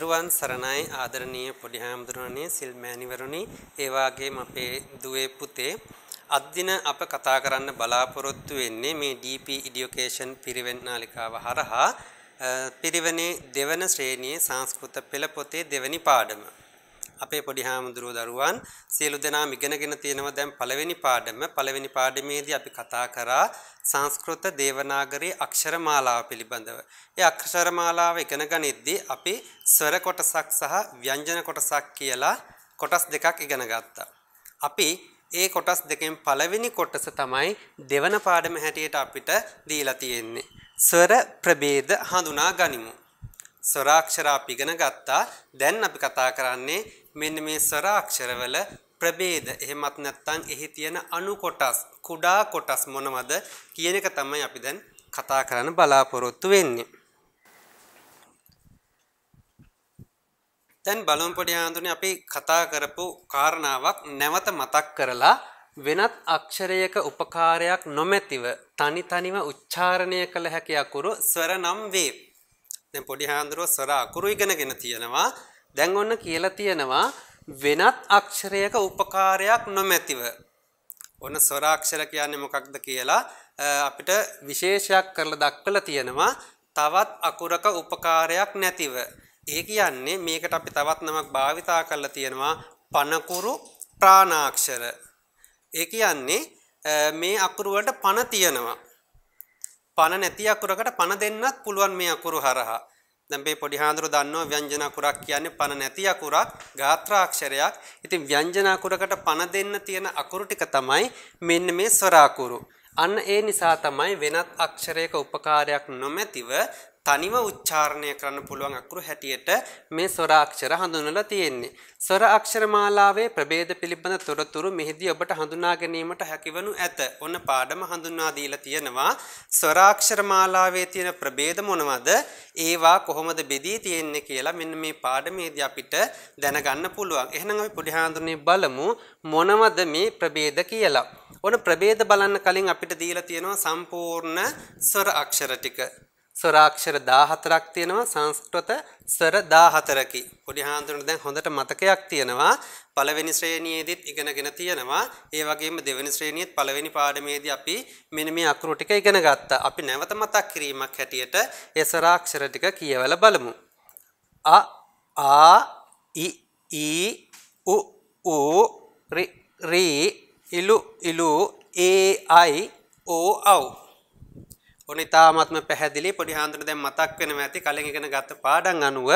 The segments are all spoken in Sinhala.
තෙරුවන් සරණයි ආදරණීය පොඩි හාමුදුරනේ සිල් මෑණිවරුනි ඒ වගේම අපේ දුවේ පුතේ අද්දින අප කතා කරන්න බලාපොරොත්තු වෙන්නේ මේ DP Education පිරිවෙන් නාලිකාව හරහා පිරිවෙනේ දෙවන ශ්‍රේණියේ සංස්කෘත පෙළ පොතේ දෙවැනි පාඩම අපේ පොඩි හාමුදුරුවෝ දරුවන් සියලු දෙනාම ඉගෙනගෙන තියෙනවා දැන් පළවෙනි පාඩම පළවෙනි පාඩමේදී අපි කතා කරා සංස්කෘත දේවනාගරී අක්ෂරමාලාව පිළිබඳව. ඒ අක්ෂරමාලාව ඉගෙන ගනිද්දී අපි ස්වර කොටසක් සහ ව්‍යංජන කොටසක් කියලා කොටස් දෙකක් ඉගෙන ගත්තා. අපි ඒ කොටස් දෙකෙන් පළවෙනි කොටස තමයි දෙවන පාඩම හැටියට අපිට දීලා තියෙන්නේ. ස්වර ප්‍රභේද හඳුනා ගනිමු. ස්වරාක්ෂර අපි ඉගෙන ගත්තා. දැන් අපි කතා කරන්නේ මෙන්න මේ ස්වර අක්ෂරවල ප්‍රභේද එහෙමත් නැත්නම් එහි තියෙන අණු කොටස් කුඩා කොටස් මොනවද කියන එක තමයි අපි දැන් කතා කරන්න බලාපොරොත්තු වෙන්නේ. දැන් බලමු පොඩි ආන්දුනේ අපි කතා කරපු කාරණාවක් නැවත මතක් කරලා වෙනත් අක්ෂරයක උපකාරයක් නොමැතිව තනි තනිව උච්චාරණය කළ හැකි අකුරු ස්වර නම් වේ. දැන් පොඩි හාන්දරෝ ස්වර අකුරු ඉගෙනගෙන තියෙනවා. දැන් ඔන්න කියලා තියෙනවා වෙනත් අක්ෂරයක උපකාරයක් නොමැතිව ඔන්න ස්වරාක්ෂර කියන්නේ මොකක්ද කියලා අපිට විශේෂයක් කරලා දක්වලා තියෙනවා තවත් අකුරක උපකාරයක් නැතිව. ඒ කියන්නේ මේකට අපි තවත් නමක් භාවිතා කරලා තියෙනවා පනකුරු ප්‍රාණාක්ෂර. ඒ කියන්නේ මේ අකුරු වලට පන තියෙනවා. පන නැති අකුරකට පන දෙන්නත් පුළුවන් මේ අකුරු හරහා. දැන් මේ පොඩි හාඳුරු දන්නවා ව්‍යංජන අකුරක් කියන්නේ පන නැති අකුරක් ගාත්‍රාක්ෂරයක්. ඉතින් ව්‍යංජන අකුරකට පන දෙන්න තියෙන අකුරු ටික තමයි මෙන්න මේ ස්වර අකුරු. අන්න ඒ නිසා තමයි වෙනත් අක්ෂරයක උපකාරයක් නොමැතිව තනිව උච්චාරණය කරන්න පුළුවන් අකුරු හැටියට මේ ස්වර අක්ෂර හඳුන්වලා තියෙන්නේ. ස්වර අක්ෂර මාලාවේ ප්‍රභේද පිළිබඳ තොරතුරු මෙහිදී ඔබට හඳුනා ගැනීමට හැකිවනු ඇත. ඔන්න පාඩම හඳුන්වා දීලා තියෙනවා. ස්වර අක්ෂර මාලාවේ තියෙන ප්‍රභේද මොනවද? ඒවා කොහොමද බෙදී තියෙන්නේ කියලා මෙන්න මේ පාඩමේදී අපිට දැනගන්න පුළුවන්. එහෙනම් අපි පොඩි හඳුනේ බලමු මොනවද මේ ප්‍රභේද කියලා. ඔන්න ප්‍රභේද බලන්න කලින් අපිට දීලා තියෙනවා සම්පූර්ණ ස්වර අක්ෂර ටික. ස්වරාක්ෂර 14ක් තියෙනවා සංස්කෘත ස්වර 14කි. පොඩි හාමුදුරනේ දැන් හොඳට මතකයක් තියෙනවා. පළවෙනි ශ්‍රේණියේදීත් ඉගෙනගෙන තියෙනවා. ඒ වගේම දෙවෙනි ශ්‍රේණියේත් පළවෙනි පාඩමේදී අපි මෙන්න මේ අකුරු ටික ඉගෙන ගත්තා. අපි නැවත මතක් කිරීමක් හැටියට ඒ ස්වරාක්ෂර ටික කියවලා බලමු. අ ආ ඉ ඊ උ උ රි රි ඉලු ඉලු ඒ අයි ඕ අව් ඔන්න ඉතාමත්ම පැහැදිලි පොඩි හාන්දුර දැන් මතක් වෙනවා ඇති කලින් ඉගෙන ගත්ත පාඩම් අනුව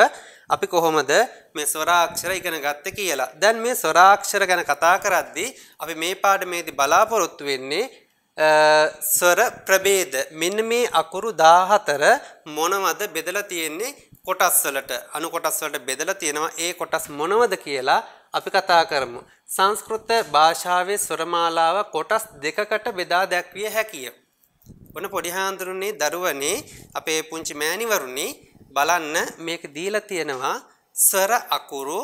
අපි කොහොමද මේ ස්වරාක්ෂර ඉගෙන ගත්තේ කියලා. දැන් මේ ස්වරාක්ෂර ගැන කතා කරද්දී අපි මේ පාඩමේදී බලාපොරොත්තු වෙන්නේ ස්වර ප්‍රභේද. මෙන්න මේ අකුරු 14 මොනවද බෙදලා තියෙන්නේ කොටස් වලට? අණු කොටස් වලට බෙදලා තියෙනවා. ඒ කොටස් මොනවද කියලා අපි කතා කරමු. සංස්කෘත භාෂාවේ ස්වරමාලාව කොටස් දෙකකට බෙදා දැක්විය හැකියි. ඔන්න පොඩි හාඳුරුනේ දරුවනේ අපේ පුංචි මෑණිවරුනේ බලන්න මේක දීලා තියෙනවා ස්වර අකුරු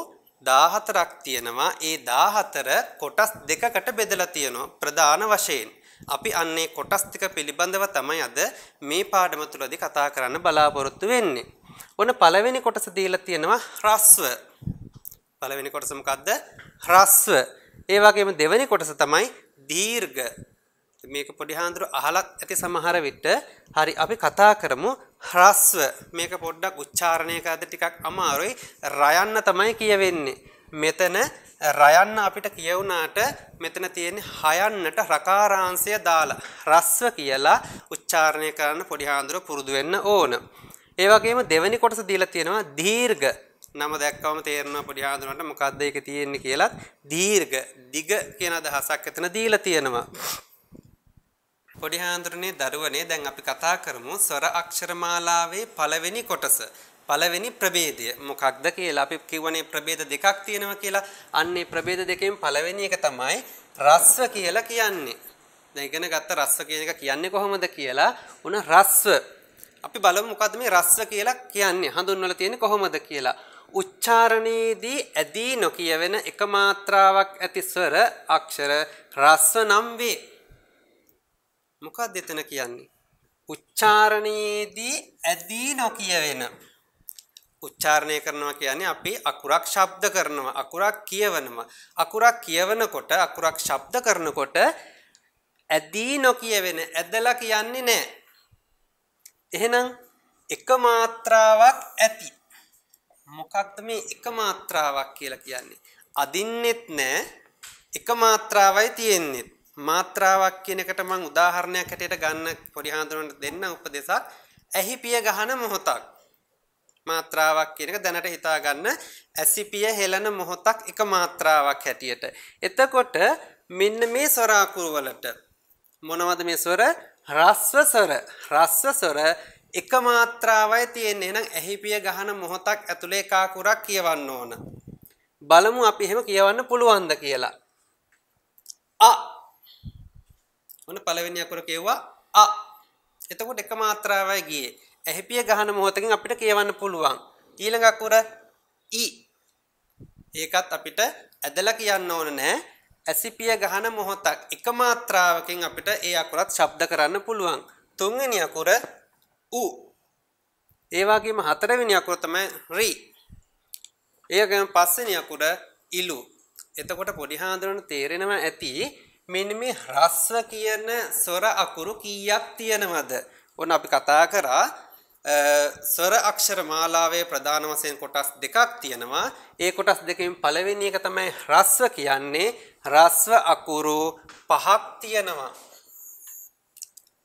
14ක් තියෙනවා. ඒ 14 කොටස් දෙකකට බෙදලා තියෙනවා ප්‍රධාන වශයෙන්. අපි අන්නේ කොටස් ටික පිළිබඳව තමයි අද මේ පාඩම තුලදී කතා කරන්න බලාපොරොත්තු වෙන්නේ. ඔන්න පළවෙනි කොටස දීලා තියෙනවා හ්‍රස්ව. පළවෙනි කොටස මොකද්ද? හ්‍රස්ව. ඒ වගේම දෙවෙනි කොටස තමයි දීර්ඝ. මේක පොඩි හාන්දුරු අහලත් ඇති සමහර විට හරි අපි කතා කරමු හ්‍රස්ව මේක පොඩ්ඩක් උච්චාරණයක අද ටිකක් අමාරුයි රයන්න තමයි කියවෙන්නේ මෙතන රයන්න අපිට කියවුණාට මෙතන තියෙන හයන්නට රකාරාංශය දාලා හ්‍රස්ව කියලා උච්චාරණය කරන්න පොඩි හාන්දුරු පුරුදු වෙන්න ඕන ඒ වගේම දෙවෙනි කොටස දීලා තියෙනවා දීර්ඝ නම දැක්කවම තේරෙනවා පොඩි හාඳුනට මොකද්ද ඒක තියෙන්නේ කියලා දීර්ඝ දිග කියන අදහසක් එතන දීලා තියෙනවා පොඩි හාඳුරනේ දරුවනේ දැන් අපි කතා කරමු ස්වර අක්ෂරමාලාවේ පළවෙනි කොටස. පළවෙනි ප්‍රභේදය මොකක්ද කියලා අපි කිව්වනේ ප්‍රභේද දෙකක් තියෙනවා කියලා. අන්නේ ප්‍රභේද දෙකෙන් පළවෙනි එක තමයි රස්ව කියලා කියන්නේ. දැන් ඉගෙන ගත්ත රස්ව කියන එක කියන්නේ කොහොමද කියලා උන රස්ව අපි බලමු මොකද්ද මේ රස්ව කියලා කියන්නේ හඳුන්වලා තියෙන්නේ කොහොමද කියලා. උච්චාරණයේදී ඇදී නොකියවෙන එක මාත්‍රාවක් ඇති ස්වර අක්ෂර රස්ව නම් වේ. මොකක්ද එතන කියන්නේ? උච්චාරණයේදී ඇදී නොකිය වෙන උච්චාරණය කරනවා කියන්නේ අපි අකුරක් ශබ්ද කරනවා අකුරක් කියවනවා අකුරක් කියවනකොට අකුරක් ශබ්ද කරනකොට ඇදී නොකියවෙන ඇදලා කියන්නේ නැහැ එහෙනම් එක මාත්‍රාවක් ඇති මොකක්ද මේ එක මාත්‍රාවක් කියලා කියන්නේ අදින්නෙත් නැහැ එක මාත්‍රාවයි තියෙන්නෙත් මාත්‍රාවක් කියන එකට මම උදාහරණයක් හැටියට ගන්න පොඩි හාඳුනන්න දෙන්න උපදේශක් ඇහිපිය ගහන මොහොතක් මාත්‍රාවක් කියන එක දැනට හිතා ගන්න ඇසිපිය හෙලන මොහොතක් එක මාත්‍රාවක් හැටියට එතකොට මෙන්න මේ ස්වරාකුරු වලට මොනවද මේ ස්වර රස්ව ස්වර රස්ව ස්වර එක මාත්‍රාවයි තියෙන්නේ එහෙනම් ඇහිපිය ගහන මොහොතක් ඇතුලේ කාකුරක් කියවන්න ඕන බලමු අපි එහෙම කියවන්න පුළුවන්ද කියලා අ ඔන්න පළවෙනි අකුර කියවුවා අ එතකොට එක මාත්‍රාවයි ගියේ ඇහිපිය ගහන මොහොතකින් අපිට කියවන්න පුළුවන් ඊළඟ අකුර ඊ ඒකත් අපිට ඇදලා කියන්න ඕන නෑ ඇසිපිය ගහන මොහොතක් එක මාත්‍රාවකින් අපිට ඒ අකුරත් ශබ්ද කරන්න පුළුවන් තුන්වෙනි අකුර උ ඒ වගේම හතරවෙනි අකුර තමයි රි ඒ වගේම පස්වෙනි අකුර ඉලු එතකොට පොඩි හාඳුනන තේරෙනවා ඇති මෙන්න මේ හ්‍රස්ව කියන ස්වර අකුරු කීයක් තියෙනවද? ඕන අපි කතා කරා ස්වර අක්ෂර මාලාවේ ප්‍රධාන වශයෙන් කොටස් දෙකක් තියෙනවා. ඒ කොටස් දෙකෙන් පළවෙනි එක තමයි හ්‍රස්ව කියන්නේ හ්‍රස්ව අකුරු පහක් තියෙනවා.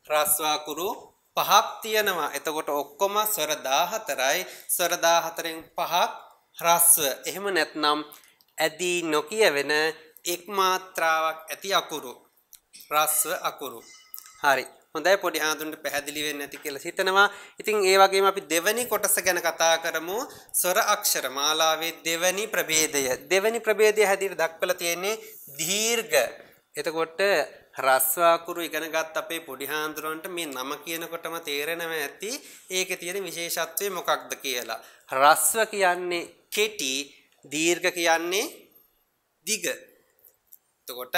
හ්‍රස්ව අකුරු පහක් තියෙනවා. එතකොට ඔක්කොම ස්වර 14යි. ස්වර 14න් පහක් හ්‍රස්ව. එහෙම නැත්නම් ඇදී නොකියවෙන එක් මාත්‍රාවක් ඇති අකුරු රස්ව අකුරු හරි හොඳයි පොඩි ආඳුන්ට පැහැදිලි වෙන්නේ නැති කියලා හිතනවා. ඉතින් ඒ වගේම අපි දෙවැනි කොටස ගැන කතා කරමු. ස්වර අක්ෂර මාලාවේ දෙවැනි ප්‍රභේදය. දෙවැනි ප්‍රභේදය හැදිර දක්වලා තියෙන්නේ දීර්ඝ. එතකොට රස්ව අකුරු ඉගෙනගත් අපේ පොඩි හාඳුරන්ට මේ නම කියනකොටම තේරෙනව ඇති ඒකේ තියෙන විශේෂත්වය මොකක්ද කියලා. රස්ව කියන්නේ කෙටි, දීර්ඝ කියන්නේ දිග. එතකොට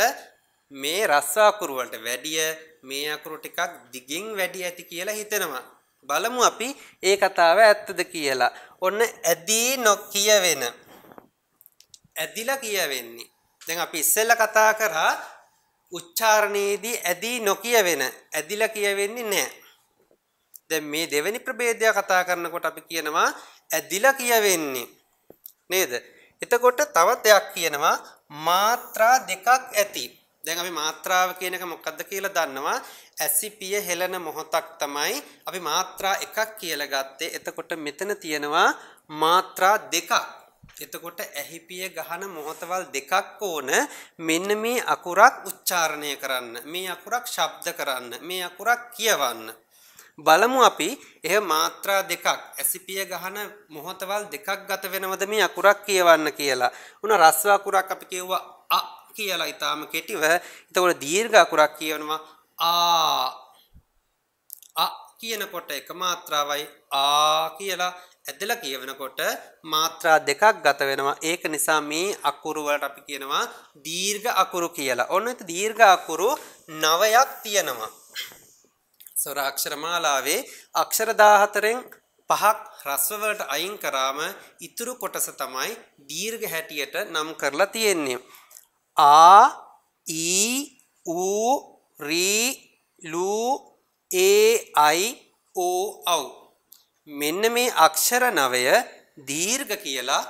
මේ රස්සාකුරු වලට වැඩිය මේ අකුරු ටිකක් දිගින් වැඩි ඇති කියලා හිතෙනවා. බලමු අපි ඒ කතාව ඇත්තද කියලා. ඔන්න ඇදී නොකියවෙන. ඇදිලා කියවෙන්නේ. දැන් අපි ඉස්සෙල්ලා කතා කරා උච්චාරණයේදී ඇදී නොකියවෙන. ඇදිලා කියවෙන්නේ නැහැ. දැන් මේ දෙවෙනි ප්‍රභේදය කතා කරනකොට අපි කියනවා ඇදිලා කියවෙන්නේ. නේද? එතකොට තවත් එකක් කියනවා මාත්‍රා දෙකක් ඇති. දැන් අපි මාත්‍රාව කියන එක මොකක්ද කියලා දන්නවා. ඇසිපිය හෙලන මොහොතක් තමයි අපි මාත්‍රා එකක් කියලා ගත්තේ. එතකොට මෙතන තියෙනවා මාත්‍රා දෙකක්. එතකොට ඇහිපිය ගහන මොහොතවල් දෙකක් ඕන මෙන්න මේ අකුරක් උච්චාරණය කරන්න. මේ අකුරක් ශබ්ද කරන්න. මේ අකුරක් කියවන්න. බලමු අපි එහ මාත්‍රා දෙකක් ඇසිපිය ගහන මොහොතවල් දෙකක් ගත වෙනවද මේ අකුරක් කියවන්න කියලා. උන රස්ව අකුරක් අපි කියවුවා අ කියලා ඊටාම කෙටිව. එතකොට දීර්ඝ අකුරක් කියවනවා ආ අ කියනකොට එක මාත්‍රාවයි ආ කියලා ඇදලා කියවනකොට මාත්‍රා දෙකක් ගත වෙනවා. ඒක නිසා මේ අකුරු වලට අපි කියනවා දීර්ඝ අකුරු කියලා. ඔන්න ඒත් දීර්ඝ අකුරු 9ක් තියෙනවා. ස්වර අක්ෂර මාලාවේ අක්ෂර 14න් පහක් හ්‍රස්ව වලට අයින් කරාම ඉතුරු කොටස තමයි දීර්ඝ හැටියට නම් කරලා තියෙන්නේ. ආ ඊ ඌ රී ලූ ඒ අයි ඕ අව් මෙන්න මේ අක්ෂර නවය දීර්ඝ කියලා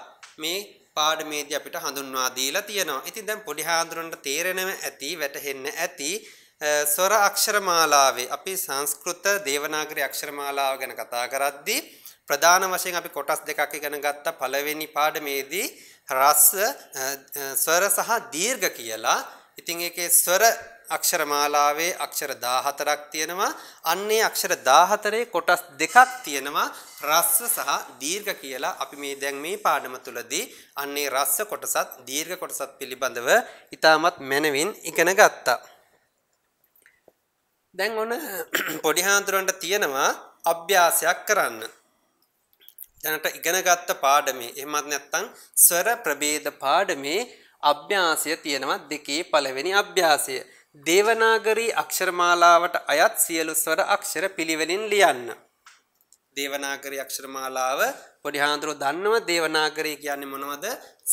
මේ පාඩමේදී අපිට හඳුන්වා දීලා තියෙනවා. ඉතින් දැන් පොඩි හාඳුනනට තේරෙනව ඇති, වැටහෙන්න ඇති. ස්වර අක්ෂරමාලාවේ අපි සංස්කෘත දේවනාගරි අක්ෂරමාලාව ගැන කතා කරද්දී ප්‍රධාන වශයෙන් අපි කොටස් දෙකක් ඉගෙන ගත්ත පළවෙනි පාඩමේදී රස ස්වර සහ දීර්ඝ කියලා. ඉතින් ඒකේ ස්වර අක්ෂරමාලාවේ අක්ෂර 14ක් තියෙනවා. අන්නේ අක්ෂර 14 කොටස් දෙකක් තියෙනවා රස සහ දීර්ඝ කියලා. අපි මේ දැන් මේ පාඩම තුලදී අන්නේ රස කොටසත් දීර්ඝ කොටසත් පිළිබඳව ඊටමත් මැනවින් ඉගෙන ගත්තා. දැන් ඔන්න පොඩිහාන්තුරන්ට තියෙනවා අභ්‍යාසයක් කරන්න. දැනට ඉගෙනගත්ත පාඩමේ එහෙමත් නැත්නම් ස්වර ප්‍රභේද පාඩමේ අභ්‍යාසය තියෙනවා දෙකේ පළවෙනි අභ්‍යාසය. දේවනාගරී අක්ෂරමාලාවට අයත් සියලු ස්වර අක්ෂර පිළිවෙලින් ලියන්න. දේවනාගරී අක්ෂරමාලාව පොඩි හාමුදුරුවෝ දන්නව දේවනාගරී කියන්නේ මොනවද?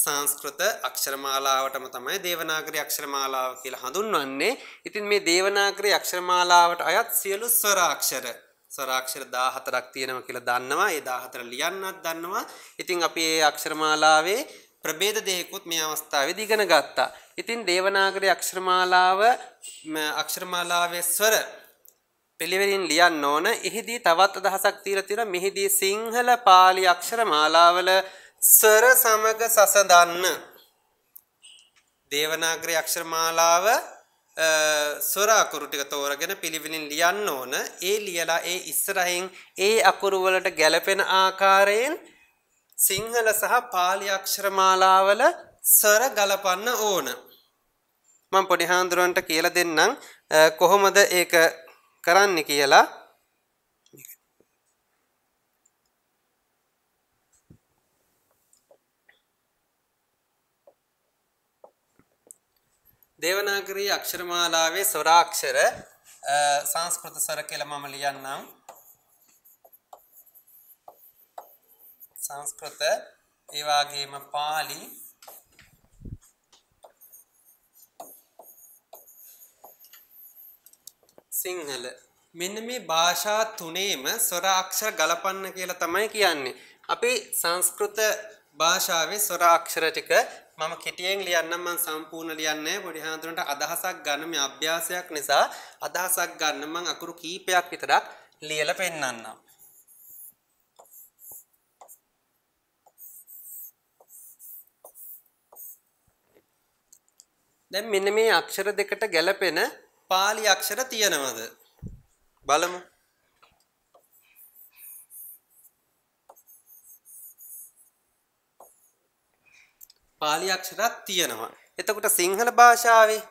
සංස්කෘත අක්ෂරමාලාවටම තමයි දේවනාගරී අක්ෂරමාලාව කියලා හඳුන්වන්නේ. ඉතින් මේ දේවනාගරී අක්ෂරමාලාවට අයත් සියලු ස්වර අක්ෂර ස්වරාක්ෂර 14ක් තියෙනවා කියලා දන්නවා. ඒ 14 ලියන්නත් දන්නවා. ඉතින් අපි මේ අක්ෂරමාලාවේ ප්‍රභේද දෙකකුත් මේ අවස්ථාවේදී ඉගෙන ගත්තා. ඉතින් දේවනාගරී අක්ෂරමාලාව අක්ෂරමාලාවේ ස්වර පිළිවෙලින් ලියන්න ඕන. එහිදී තවත් අදහසක් තියලා තියෙනවා මෙහිදී සිංහල පාලි අක්ෂර මාලාවල ස්වර සමග සසඳන්න. දේවනාගරී අක්ෂර මාලාව ස්වර අකුරු ටික තෝරගෙන පිළිවෙලින් ලියන්න ඕන. ඒ ලියලා ඒ ඉස්සරහින් ඒ අකුරු වලට ගැළපෙන ආකාරයෙන් සිංහල සහ පාලි අක්ෂර මාලාවල ස්වර ගලපන්න ඕන. මම පොඩි හාමුදුරන්ට කියලා දෙන්නම් කොහොමද ඒක කරන්න කියලා දේවනාගරී අක්ෂරමාලාවේ ස්වරාක්ෂර සංස්කෘත ස්වර කියලා මම ලියන්නම් සංස්කෘත ඒ වගේම පාලි සිංහල මෙන්න මේ භාෂා තුනේම ස්වර අක්ෂර ගලපන්න කියලා තමයි කියන්නේ. අපි සංස්කෘත භාෂාවේ ස්වර අක්ෂර ටික මම කෙටියෙන් ලියන්නම් මම සම්පූර්ණ ලියන්නේ පොඩි හාමුදුරන්ට අදහසක් ගන්න මේ අභ්‍යාසයක් නිසා අදහසක් ගන්න මම අකුරු කීපයක් විතරක් ලියලා පෙන්නන්නම්. දැන් මෙන්න මේ අක්ෂර දෙකට ගැළපෙන පාලි අක්ෂර තියෙනවද? බලමු. පාලි අක්ෂරත් තියෙනවා. එතකොට සිංහල භාෂාවේ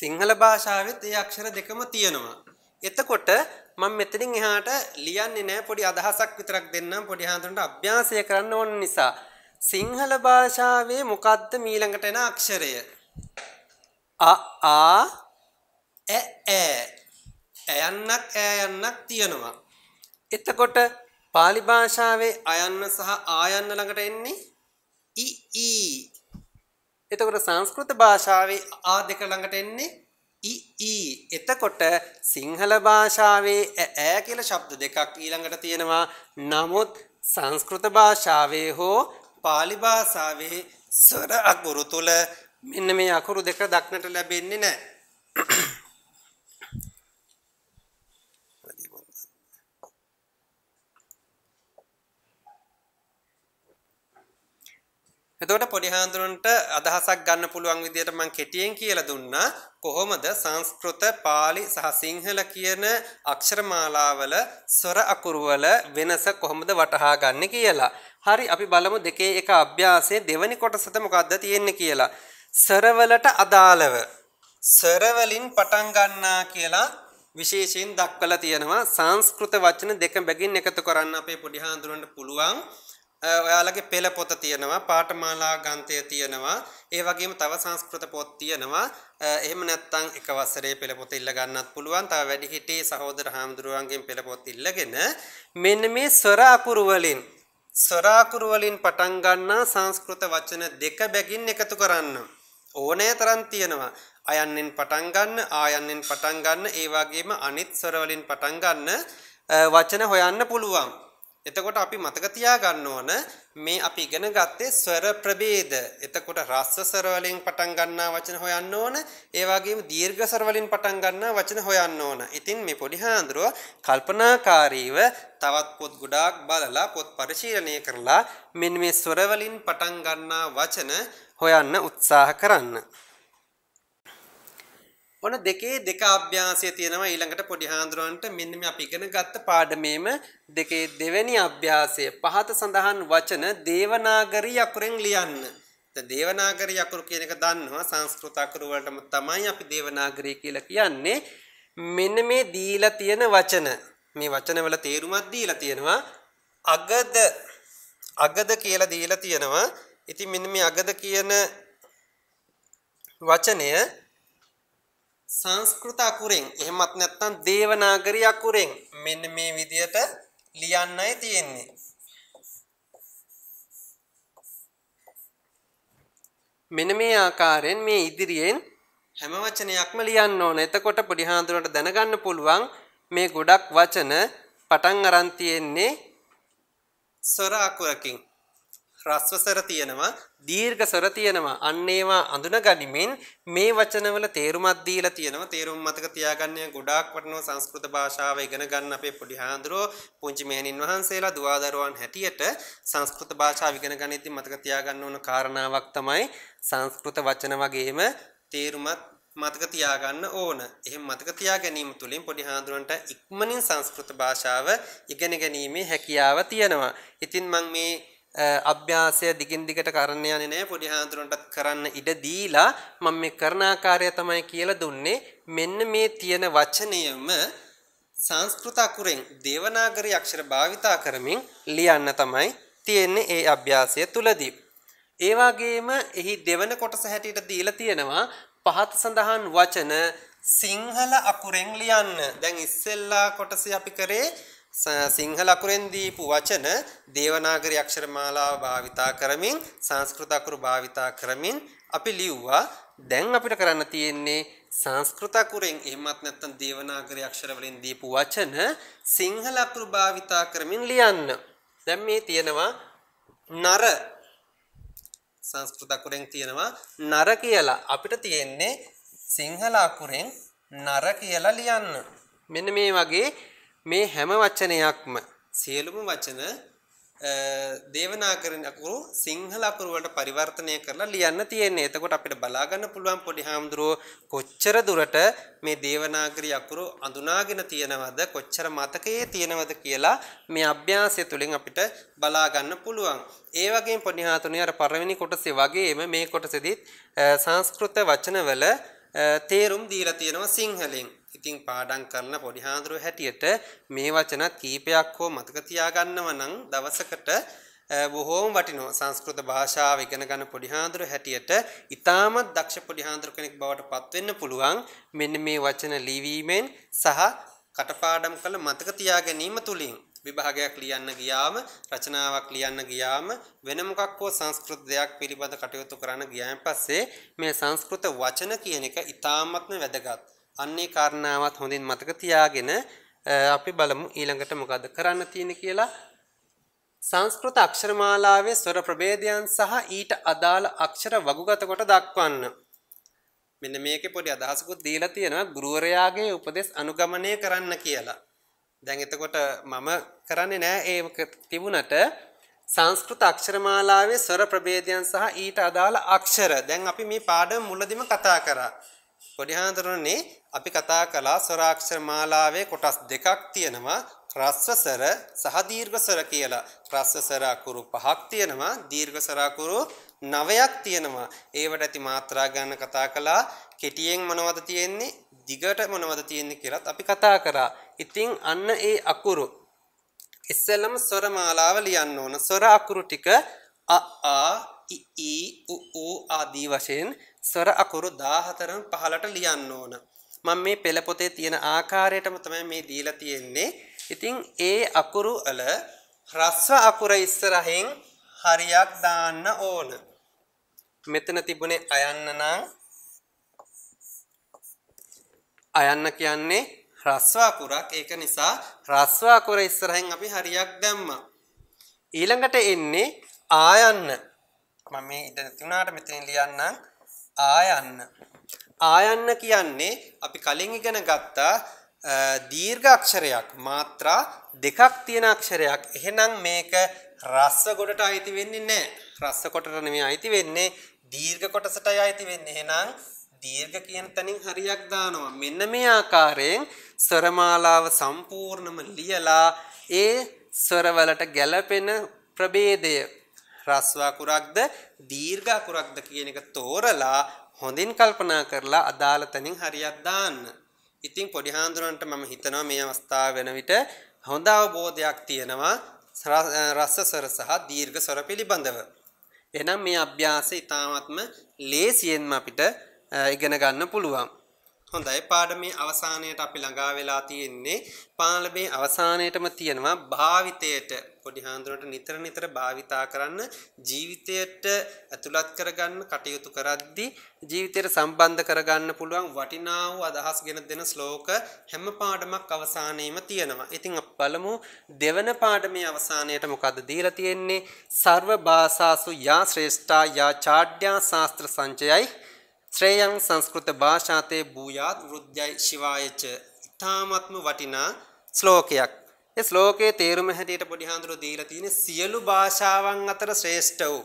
සිංහල භාෂාවෙත් ඒ අක්ෂර දෙකම තියෙනවා. එතකොට මම මෙතනින් එහාට ලියන්නේ නැහැ පොඩි අදහසක් විතරක් දෙන්නම් පොඩි හාඳුනට අභ්‍යාසය කරන්න ඕන නිසා සිංහල භාෂාවේ මොකද්ද මීළඟට එන අක්ෂරය අ ආ ඈ ඈ යන්නක් ඈ යන්නක් තියෙනවා එතකොට pāli භාෂාවේ අයන්න සහ ආයන්න ළඟට එන්නේ ඊ ඊ එතකොට සංස්කෘත භාෂාවේ ආ දෙක ළඟට එන්නේ ඊ එතකොට සිංහල භාෂාවේ ඈ කියල ශබ්ද දෙකක් ඊළඟට තියෙනවා නමුත් සංස්කෘත භාෂාවේ හෝ පාලි භාෂාවේ ස්වර අකුරු තුල මෙන්න මේ අකුරු දෙක දක්නට ලැබෙන්නේ නැහැ. එතකොට පොඩි හාමුදුරන්ට අදහසක් ගන්න පුළුවන් විදියට මම කෙටියෙන් කියලා දුන්නා කොහොමද සංස්කෘත, පාලි සහ සිංහල කියන අක්ෂරමාලාවල ස්වර අකුරු වල වෙනස කොහොමද වටහා ගන්න කියලා. හරි අපි බලමු දෙකේ එක අභ්‍යාසයේ දෙවැනි කොටසට මොකද්ද තියෙන්නේ කියලා. ස්වරවලට අදාළව ස්වර වලින් පටන් ගන්නා කියලා විශේෂයෙන් දක්වලා තියෙනවා සංස්කෘත වචන දෙක බැගින් එකතු කරන්න අපේ පොඩි හාමුදුරන්ට පුළුවන්. ඔයාලගේ පෙළ පොත තියෙනවා පාඨමාලා ග්‍රන්ථය තියෙනවා ඒ වගේම තව සංස්කෘත පොත් තියෙනවා එහෙම නැත්නම් එක වසරේ පෙළ පොත ඉල්ල ගන්නත් පුළුවන් තව වැඩි හිටියේ සහෝදර හාමුදුරුවන්ගෙන් පෙළ පොත් ඉල්ලගෙන මෙන්න මේ ස්වර අකුරු වලින් ස්වර අකුරු වලින් පටන් ගන්නා සංස්කෘත වචන දෙක බැගින් එකතු කරන්න ඕනෑ තරම් තියෙනවා අයන්නෙන් පටන් ගන්න ආයන්නෙන් පටන් ගන්න ඒ වගේම අනිත් ස්වර වලින් පටන් ගන්න වචන හොයන්න පුළුවන් එතකොට අපි මතක තියාගන්න ඕන මේ අපි ඉගෙන ගත්තේ ස්වර ප්‍රභේද. එතකොට රස්ස ස්වර වලින් පටන් ගන්නා වචන හොයන්න ඕන. ඒ වගේම දීර්ඝ ස්වර වලින් පටන් ගන්නා වචන හොයන්න ඕන. ඉතින් මේ පොඩි හාඳුරුව කල්පනාකාරීව තවත් පොත් ගොඩාක් බලලා පොත් පරිශීලනය කරලා මෙන්න මේ ස්වර වලින් පටන් ගන්නා වචන හොයන්න උත්සාහ කරන්න. ඔන්න දෙකේ දෙක අභ්‍යාසය තියෙනවා ඊළඟට පොඩි හාඳුරුවන්ට මෙන්න මේ අපි ඉගෙන ගත්ත පාඩමේම දෙකේ දෙවැනි අභ්‍යාසය පහත සඳහන් වචන දේවනාගරී අකුරෙන් ලියන්න. දේවනාගරී අකුරු කියන එක දන්නවා සංස්කෘත අකුරු වලටම තමයි අපි දේවනාගරී කියලා කියන්නේ. මෙන්න මේ දීලා තියෙන වචන මේ වචනවල තේරුමක් දීලා තියෙනවා අගද අගද කියලා දීලා තියෙනවා ඉතින් මෙන්න මේ අගද කියන වචනය සංස්කෘත අකුරෙන් එහෙමත් නැත්නම් දේවනාගරි අකුරෙන් මෙන්න මේ විදියට ලියන්නයි තියෙන්නේ. මෙන්න මේ ආකාරයෙන් මේ ඉදිරියෙන් හැම වචනයක්ම ලියන්න ඕන. එතකොට පොඩි හාඳුනට දැනගන්න පුළුවන් මේ ගොඩක් වචන පටන් අරන් තියෙන්නේ ස්වර අකුරකින්. හ්‍රස්ව ස්වර තියෙනවා දීර්ඝ ස්වර තියෙනවා අන්න ඒවා අඳුනගනිමින් මේ වචනවල තේරුමක් දීලා තියෙනවා තේරුම් මතක තියාගන්න ගොඩාක් වටිනවා සංස්කෘත භාෂාව ඉගෙන ගන්න අපේ පොඩි හාඳුරෝ පුංචි මෙහෙණින් වහන්සේලා දුවදරුවන් හැටියට සංස්කෘත භාෂාව ඉගෙන ගනිද්දී මතක තියාගන්න ඕන කාරණාවක් තමයි සංස්කෘත වචන වගේම තේරුමත් මතක තියාගන්න ඕන. එහෙම මතක තියා ගැනීම තුළින් පොඩි හාඳුනන්ට ඉක්මනින් සංස්කෘත භාෂාව ඉගෙන ගැනීමේ හැකියාව තියෙනවා. ඉතින් මම මේ අභ්‍යාසය දිගින් දිගට කරන්න යන්නේ නැහැ පොඩි හාමුදුරන්ටත් කරන්න ඉඩ දීලා මම මේ කරන ආකාරය තමයි කියලා දුන්නේ මෙන්න මේ තියෙන වචනයම සංස්කෘත අකුරෙන් දේවනාගරි අක්ෂර භාවිතා කරමින් ලියන්න තමයි තියෙන්නේ ඒ අභ්‍යාසය තුලදී ඒ වගේම එහි දෙවන කොටස හැටියට දීලා තියෙනවා පහත සඳහන් වචන සිංහල අකුරෙන් ලියන්න. දැන් ඉස්සෙල්ලා කොටසේ අපි කරේ සිංහල අකුරෙන් දීපු වචන දේවනාගරි අක්ෂරමාලාව භාවිතා කරමින් සංස්කෘත අකුරු භාවිතා කරමින් අපි ලිව්වා දැන් අපිට කරන්න තියෙන්නේ සංස්කෘත අකුරෙන් එහෙමත් නැත්නම් දේවනාගරි අක්ෂර වලින් දීපු වචන සිංහල අකුරු භාවිතා කරමින් ලියන්න. දැන් මේ තියෙනවා නර සංස්කෘත අකුරෙන් තියෙනවා නර කියලා. අපිට තියෙන්නේ සිංහල අකුරෙන් නර කියලා ලියන්න. මෙන්න මේ වගේ මේ හැම වචනයක්ම සියලුම වචන දේවනා කරන අකුරු සිංහල අකුරු වලට පරිවර්තනය කරලා ලියන්න තියෙන්නේ. එතකොට අපිට බලා ගන්න පුළුවන් පොඩි හාමුදුරුව කොච්චර දුරට මේ දේවනාගරි අකුරු අඳුනාගෙන තියනවද කොච්චර මතකයේ තියනවද කියලා මේ අභ්‍යාසය තුලින් අපිට බලා ගන්න පුළුවන්. ඒ වගේම පොඩි හාතුනේ අර පළවෙනි කොටසේ වගේම මේ කොටසෙදිත් සංස්කෘත වචනවල තේරුම් දීලා තියෙනවා සිංහලෙන්. ඉතින් පාඩම් කරන පොඩි හාඳුරුව හැටියට මේ වචන කීපයක් හෝ මතක තියාගන්නව නම් දවසකට බොහෝම වටිනවා සංස්කෘත භාෂාව ඉගෙන ගන්න පොඩි හාඳුරුව හැටියට ඉතාමත් දක්ෂ පොඩි හාඳුරුව කෙනෙක් බවට පත්වෙන්න පුළුවන් මෙන්න මේ වචන ලිවීමෙන් සහ කටපාඩම් කළ මතක තියා ගැනීම තුලින් විභාගයක් ලියන්න ගියාම රචනාවක් ලියන්න ගියාම වෙන මොකක් හෝ සංස්කෘත දෙයක් පිළිබඳ කටයුතු කරන්න ගියාන් පස්සේ මේ සංස්කෘත වචන කියන එක ඉතාමත්ම වැදගත්. අන්නේ කාරණාවත් හොඳින් මතක තියාගෙන අපි බලමු ඊළඟට මොකද කරන්න තියෙන කියලා සංස්කෘත අක්ෂරමාලාවේ ස්වර ප්‍රභේදයන් සහ ඊට අදාළ අක්ෂර වගුගත කොට දක්වන්න. මෙන්න මේකේ පොඩි අදහසකුත් දීලා තියෙනවා ගුරුවරයාගේ උපදෙස් අනුගමනය කරන්න කියලා. දැන් එතකොට මම කරන්නේ නෑ ඒක තිබුණට සංස්කෘත අක්ෂරමාලාවේ ස්වර ප්‍රභේදයන් සහ ඊට අදාළ අක්ෂර දැන් අපි මේ පාඩම මුලදිම කතා කරා. පොඩිහාඳුරනේ අපි කතා කළා ස්වරාක්ෂර මාලාවේ කොටස් දෙකක් තියෙනවා රස්වසර සහ දීර්ඝසර කියලා. රස්වසර අකුරු පහක් තියෙනවා, දීර්ඝසර අකුරු නවයක් තියෙනවා. ඒවට ඇති මාත්‍රා ගන්න කතා කළා. කෙටියෙන් මොනවද තියෙන්නේ? දිගට මොනවද තියෙන්නේ කියලත් අපි කතා කරා. ඉතින් අන්න ඒ අකුරු ඉස්සෙල්ලම ස්වර මාලාව ලියන්න ඕන. ස්වර අකුරු ටික අ ආ ඉ ඊ උ ඌ ආදී වශයෙන් ස්වර අකුරු 14න් 15ට ලියන්න ඕන. මම මේ පෙළ පොතේ තියෙන ආකාරයටම තමයි මේ දීලා තියෙන්නේ. ඉතින් ඒ අකුරු වල හ්‍රස්ව අකුර ඉස්සරහින් හරියක් දාන්න ඕන. මෙතන තිබුණේ අයන්න නම් අයන්න කියන්නේ හ්‍රස්ව අකුරක්. ඒක නිසා හ්‍රස්ව අකුර ඉස්සරහින් අපි හරියක් දැම්මා. ඊළඟට එන්නේ ආයන්න. මම මේ ඉඳ තුනට මෙතන ලියන්නම්. ආයන්න ආයන්න කියන්නේ අපි කලින් ඉගෙන ගත්ත දීර්ඝ අක්ෂරයක් මාත්‍රා දෙකක් තියෙන අක්ෂරයක් එහෙනම් මේක රස්ස කොටට අයිති වෙන්නේ නැහැ රස්ස කොටට නෙමෙයි අයිති වෙන්නේ දීර්ඝ කොටසටයි අයිති වෙන්නේ එහෙනම් දීර්ඝ කියන තැනින් හරියක් දානවා මෙන්න මේ ආකාරයෙන් ස්වරමාලාව සම්පූර්ණම ලියලා ඒ ස්වරවලට ගැළපෙන ප්‍රභේදය හ්‍රස්ව අකුරක්ද දීර්ඝ අකුරක්ද කියන එක තෝරලා හොඳින් කල්පනා කරලා අදාළ තැනින් හරියක් දාන්න. ඉතින් පොඩි හාමුදුරන්ට මම හිතනවා මේ අවස්ථාව වෙන විට හොඳ අවබෝධයක් තියෙනවා රස ස්වර සහ දීර්ඝ ස්වර පිළිබඳව. එහෙනම් මේ අභ්‍යාසය ඊ타ත්ම ලේසියෙන්ම අපිට ඉගෙන ගන්න පුළුවන්. හොඳයි පාඩමේ අවසානයට අපි ළඟා වෙලා තියෙන්නේ පාළමේ අවසානයටම තියෙනවා භාවිතයට පොඩි හාමුදුරන්ට නිතර නිතර භාවිතා කරන්න ජීවිතයට ඇතුළත් කරගන්න කටයුතු කරද්දී ජීවිතයට සම්බන්ධ කරගන්න පුළුවන් වටිනා වූ අදහස් ගෙන දෙන ශ්ලෝක හැම පාඩමක් අවසානයේම තියෙනවා. ඉතින් අපි බලමු දෙවන පාඩමේ අවසානයට මොකද දීලා තියෙන්නේ? සර්ව භාෂාසු යා ශ්‍රේෂ්ඨා යා චාඩ්‍යා ශාස්ත්‍ර සංචයයි ශ්‍රේයං සංස්කෘත භාෂාතේ භූයාත් වෘද්ධයි ශිවායච ඊ타මත්ම වටිනා ශ්ලෝකයක්. ඒ ශ්ලෝකයේ තේරුම හැටියට පොඩි හාඳුරු දීලා තියෙන සියලු භාෂාවන් අතර ශ්‍රේෂ්ඨ වූ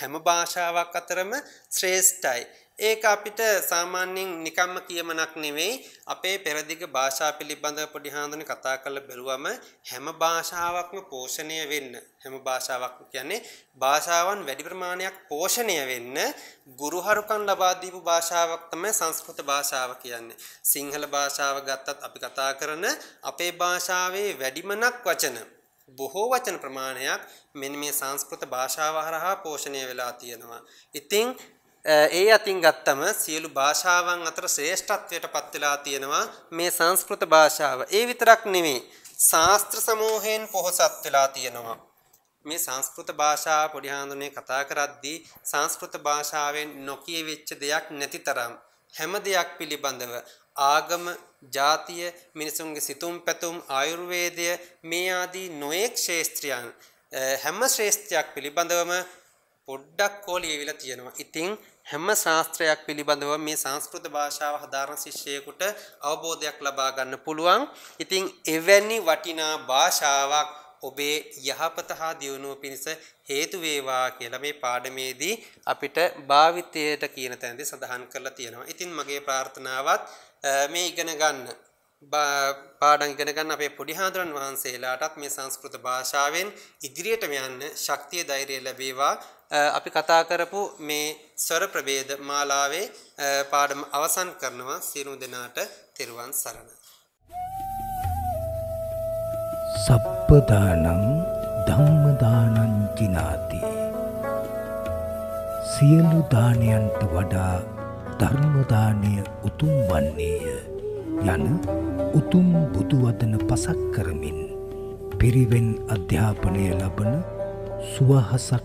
හැම භාෂාවක් අතරම ශ්‍රේෂ්ඨයි. ඒක අපිට සාමාන්‍යයෙන් නිකම්ම කියමනක් නෙවෙයි අපේ පෙරදිග භාෂා පිළිබඳ පොඩි හාඳුනේ කතා කරලා බැලුවම හැම භාෂාවක්ම පෝෂණය වෙන්න හැම භාෂාවක් කියන්නේ භාෂාවන් වැඩි ප්‍රමාණයක් පෝෂණය වෙන්න ගුරුහරුකම් ලබා දීපු භාෂාවක් තමයි සංස්කෘත භාෂාව කියන්නේ සිංහල භාෂාව ගත්තත් අපි කතා කරන අපේ භාෂාවේ වැඩිමනක් වචන බොහෝ වචන ප්‍රමාණයක් මෙන්න මේ සංස්කෘත භාෂාව හරහා පෝෂණය වෙලා තියෙනවා. ඉතින් ඒ අතින් ගත්තම සියලු භාෂාවන් අතර ශ්‍රේෂ්ඨත්වයට පත් වෙලා තියෙනවා මේ සංස්කෘත භාෂාව. ඒ විතරක් නෙමෙයි ශාස්ත්‍ර සමූහයෙන් පොහොසත් වෙලා තියෙනවා. මේ සංස්කෘත භාෂාව පොඩි හාඳුනේ කතා කරද්දී සංස්කෘත භාෂාවෙන් නොකියෙවිච්ච දෙයක් නැතිතරම් හැම දෙයක් පිළිබඳව ආගම, ජාතිය, මිනිසුන්ගේ සිතුම් පැතුම්, ආයුර්වේදය මේ ආදී නොඑක් ශේස්ත්‍රයන් හැම ශ්‍රේෂ්ඨයක් පිළිබඳවම පොඩ්ඩක් ඕලි එවිලා තියෙනවා. ඉතින් හැම ශාස්ත්‍රයක් පිළිබඳව මේ සංස්කෘත භාෂාව හදාරන ශිෂ්‍යයෙකුට අවබෝධයක් ලබා ගන්න පුළුවන්. ඉතින් එවැනි වටිනා භාෂාවක් ඔබේ යහපත හා දියුණුව පිණිස හේතු වේවා කියලා මේ පාඩමේදී අපිට භාවිතයට කියන තැනදී සඳහන් කරලා තියෙනවා. ඉතින් මගේ ප්‍රාර්ථනාවත් මේ ඉගෙන ගන්න පාඩම් ඉගෙන ගන්න අපේ පොඩි හාමුදුරන් වහන්සේලාටත් මේ සංස්කෘත භාෂාවෙන් ඉදිරියටම යන්න ශක්තිය ධෛර්යය ලැබේවා අපි කතා කරපු මේ ස්වර ප්‍රභේද මාලාවේ පාඩම අවසන් කරනවා සියලු දෙනාට තෙරුවන් සරණයි. සප්පදානං ධම්මදානං ජිනාති සියලු දානයන්ට වඩා ධර්මදානය උතුම් වන්නේය යන උතුම් බුදුවදන පසක් කරමින් පිරිවෙන් අධ්‍යාපනය ලබන සුවහසක්